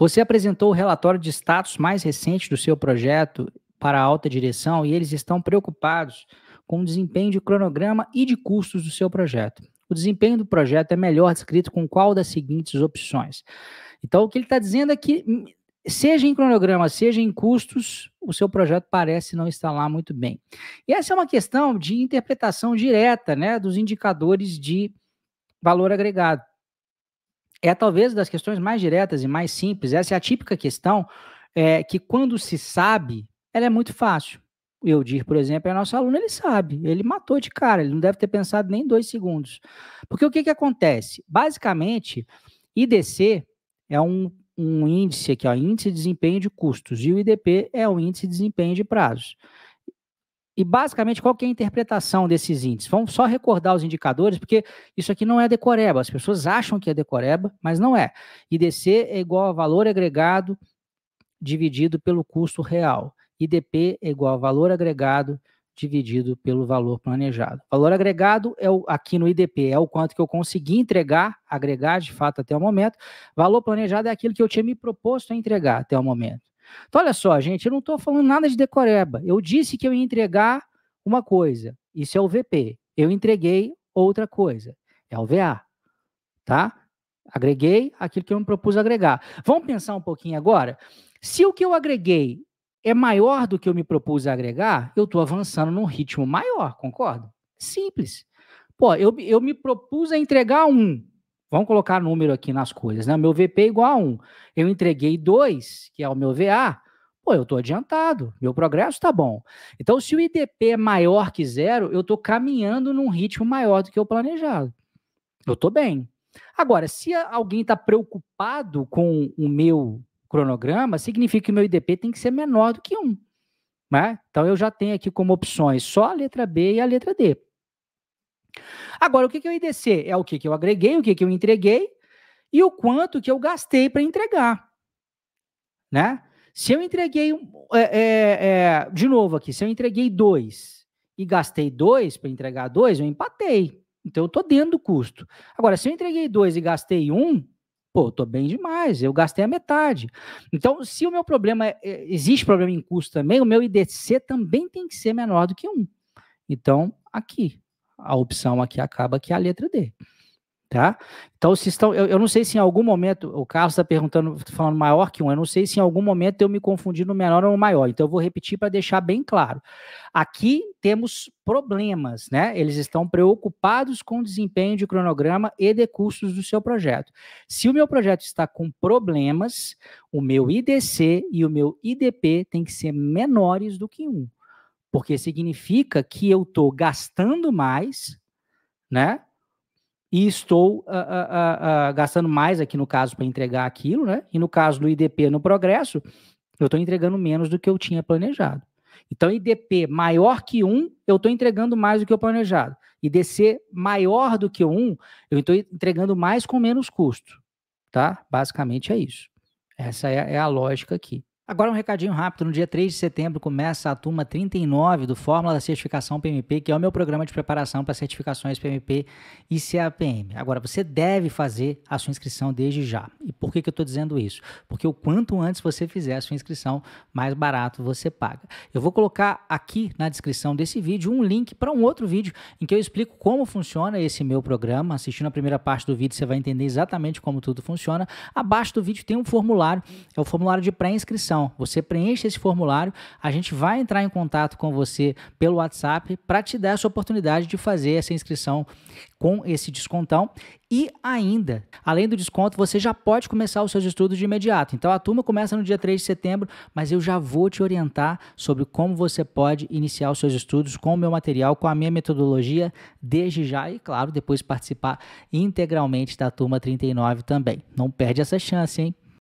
Você apresentou o relatório de status mais recente do seu projeto para a alta direção e eles estão preocupados com o desempenho de cronograma e de custos do seu projeto. O desempenho do projeto é melhor descrito com qual das seguintes opções. Então, o que ele está dizendo é que, hum, seja em cronograma, seja em custos, o seu projeto parece não estar lá muito bem. E essa é uma questão de interpretação direta né, dos indicadores de valor agregado é talvez das questões mais diretas e mais simples. Essa é a típica questão é, que, quando se sabe, ela é muito fácil. O Eudir, por exemplo, é nosso aluno, ele sabe, ele matou de cara, ele não deve ter pensado nem dois segundos. Porque o que, que acontece? Basicamente, IDC é um, um índice aqui, ó, índice de desempenho de custos, e o IDP é o índice de desempenho de prazos. E basicamente, qual que é a interpretação desses índices? Vamos só recordar os indicadores, porque isso aqui não é decoreba. As pessoas acham que é decoreba, mas não é. IDC é igual a valor agregado dividido pelo custo real. IDP é igual a valor agregado dividido pelo valor planejado. Valor agregado é o, aqui no IDP é o quanto que eu consegui entregar, agregar de fato até o momento. Valor planejado é aquilo que eu tinha me proposto a entregar até o momento. Então, olha só, gente, eu não estou falando nada de decoreba. Eu disse que eu ia entregar uma coisa. Isso é o VP. Eu entreguei outra coisa. É o VA. Tá? Agreguei aquilo que eu me propus agregar. Vamos pensar um pouquinho agora? Se o que eu agreguei é maior do que eu me propus agregar, eu estou avançando num ritmo maior, concordo? Simples. Pô, eu, eu me propus a entregar um, Vamos colocar número aqui nas coisas, né? Meu VP é igual a 1. Eu entreguei 2, que é o meu VA. Pô, eu estou adiantado, meu progresso está bom. Então, se o IDP é maior que zero, eu estou caminhando num ritmo maior do que o planejado. Eu estou bem. Agora, se alguém está preocupado com o meu cronograma, significa que o meu IDP tem que ser menor do que 1. Né? Então, eu já tenho aqui como opções só a letra B e a letra D. Agora, o que, que é o IDC? É o que, que eu agreguei, o que, que eu entreguei e o quanto que eu gastei para entregar. Né? Se eu entreguei, é, é, é, de novo aqui, se eu entreguei dois e gastei dois para entregar dois, eu empatei. Então eu estou dentro do custo. Agora, se eu entreguei dois e gastei um, pô, tô bem demais, eu gastei a metade. Então, se o meu problema, é, é, existe problema em custo também, o meu IDC também tem que ser menor do que um. Então, aqui, a opção aqui acaba que é a letra D. Tá? Então, se estão, eu, eu não sei se em algum momento, o Carlos está perguntando, falando maior que um, eu não sei se em algum momento eu me confundi no menor ou no maior, então eu vou repetir para deixar bem claro. Aqui temos problemas, né? Eles estão preocupados com o desempenho de cronograma e de custos do seu projeto. Se o meu projeto está com problemas, o meu IDC e o meu IDP têm que ser menores do que um porque significa que eu estou gastando mais, né? E estou ah, ah, ah, gastando mais aqui no caso para entregar aquilo, né? E no caso do IDP no progresso, eu estou entregando menos do que eu tinha planejado. Então, IDP maior que 1, eu estou entregando mais do que eu planejado. IDC maior do que 1, eu estou entregando mais com menos custo. Tá? Basicamente é isso. Essa é, é a lógica aqui. Agora um recadinho rápido. No dia 3 de setembro começa a turma 39 do Fórmula da Certificação PMP, que é o meu programa de preparação para certificações PMP e CAPM. Agora, você deve fazer a sua inscrição desde já. E por que, que eu estou dizendo isso? Porque o quanto antes você fizer a sua inscrição, mais barato você paga. Eu vou colocar aqui na descrição desse vídeo um link para um outro vídeo em que eu explico como funciona esse meu programa. Assistindo a primeira parte do vídeo, você vai entender exatamente como tudo funciona. Abaixo do vídeo tem um formulário, é o formulário de pré-inscrição inscrição. Você preenche esse formulário, a gente vai entrar em contato com você pelo WhatsApp para te dar essa oportunidade de fazer essa inscrição com esse descontão. E ainda, além do desconto, você já pode começar os seus estudos de imediato. Então a turma começa no dia 3 de setembro, mas eu já vou te orientar sobre como você pode iniciar os seus estudos com o meu material, com a minha metodologia desde já e, claro, depois participar integralmente da turma 39 também. Não perde essa chance, hein?